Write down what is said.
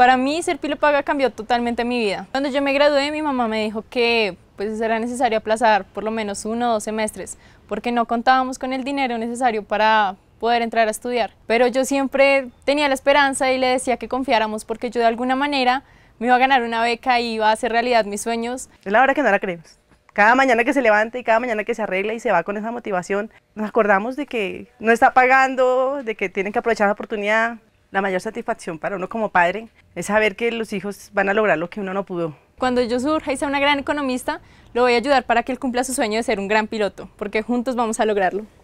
Para mí ser Paga cambió totalmente mi vida. Cuando yo me gradué, mi mamá me dijo que pues era necesario aplazar por lo menos uno o dos semestres, porque no contábamos con el dinero necesario para poder entrar a estudiar. Pero yo siempre tenía la esperanza y le decía que confiáramos porque yo de alguna manera me iba a ganar una beca y iba a hacer realidad mis sueños. Es la hora que no la creemos. Cada mañana que se levanta y cada mañana que se arregla y se va con esa motivación, nos acordamos de que no está pagando, de que tienen que aprovechar la oportunidad, la mayor satisfacción para uno como padre es saber que los hijos van a lograr lo que uno no pudo. Cuando yo surja y sea una gran economista, lo voy a ayudar para que él cumpla su sueño de ser un gran piloto, porque juntos vamos a lograrlo.